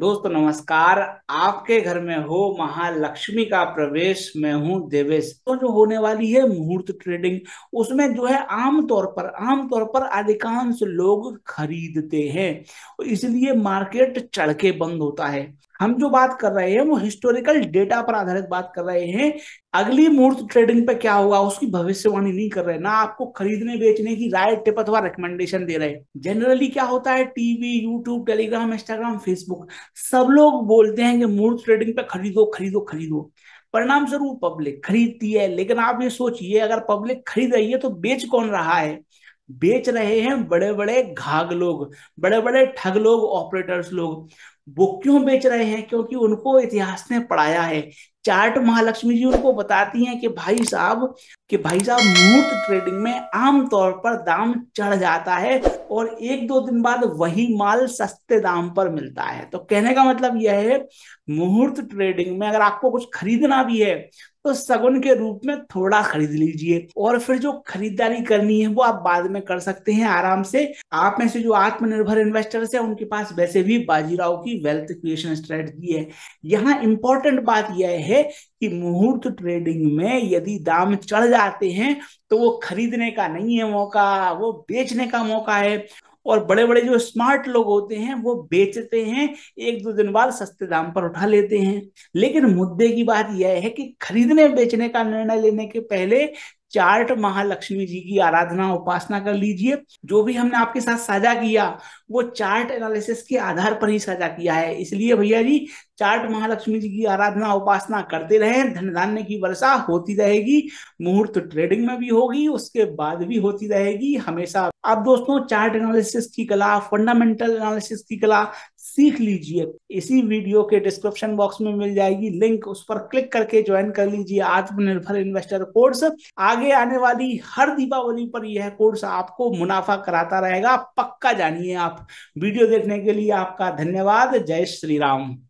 दोस्तों नमस्कार आपके घर में हो महालक्ष्मी का प्रवेश मैं हूं देवेश तो जो होने वाली है मुहूर्त ट्रेडिंग उसमें जो है आमतौर पर आमतौर पर अधिकांश लोग खरीदते हैं तो इसलिए मार्केट चढ़ के बंद होता है हम जो बात कर रहे हैं वो हिस्टोरिकल डेटा पर आधारित बात कर रहे हैं अगली मूर्त ट्रेडिंग पे क्या होगा उसकी भविष्यवाणी नहीं कर रहे ना आपको खरीदने बेचने की राय टिप अथवा रिकमेंडेशन दे रहे हैं जनरली क्या होता है TV YouTube Telegram Instagram Facebook सब लोग बोलते हैं कि मूर्त ट्रेडिंग पे खरीदो खरीदो खरीदो परिणाम स्वरूप पब्लिक खरीदती है लेकिन आप ये सोचिए अगर पब्लिक खरीद रही है तो बेच कौन रहा है बेच रहे हैं बड़े बड़े घाग लोग बड़े बड़े ठग लोग ऑपरेटर्स लोग वो क्यों बेच रहे हैं क्योंकि उनको इतिहास ने पढ़ाया है चार्ट महालक्ष्मी जी उनको बताती हैं कि भाई साहब कि भाई साहब मुहूर्त ट्रेडिंग में आमतौर पर दाम चढ़ जाता है और एक दो दिन बाद वही माल सस्ते दाम पर मिलता है तो कहने का मतलब यह है मुहूर्त ट्रेडिंग में अगर आपको कुछ खरीदना भी है तो सगुन के रूप में थोड़ा खरीद लीजिए और फिर जो खरीदारी करनी है वो आप बाद में कर सकते हैं आराम से आप में से जो आत्मनिर्भर इन्वेस्टर्स है उनके पास वैसे भी बाजीराव की वेल्थ क्रिएशन स्ट्रेटजी है यहाँ इंपॉर्टेंट बात यह है कि मुहूर्त ट्रेडिंग में यदि दाम चढ़ जाते हैं तो वो खरीदने का नहीं है मौका वो बेचने का मौका है और बड़े बड़े जो स्मार्ट लोग होते हैं वो बेचते हैं एक दो दिन बाद सस्ते दाम पर उठा लेते हैं लेकिन मुद्दे की बात यह है कि खरीदने बेचने का निर्णय लेने के पहले चार्ट महालक्ष्मी जी की आराधना उपासना कर लीजिए जो भी हमने आपके साथ साझा किया वो चार्ट एनालिसिस के आधार पर ही साझा किया है इसलिए भैया जी चार्ट महालक्ष्मी जी की आराधना उपासना करते रहे धन धान्य की वर्षा होती रहेगी मुहूर्त ट्रेडिंग में भी होगी उसके बाद भी होती रहेगी हमेशा आप दोस्तों चार्ट एनालिसिस की कला फंडामेंटल एनालिसिस की कला सीख लीजिए इसी वीडियो के डिस्क्रिप्शन बॉक्स में मिल जाएगी लिंक उस पर क्लिक करके ज्वाइन कर लीजिए आत्मनिर्भर इन्वेस्टर कोर्स आगे आने वाली हर दीपावली पर यह कोर्स आपको मुनाफा कराता रहेगा पक्का जानिए आप वीडियो देखने के लिए आपका धन्यवाद जय श्री राम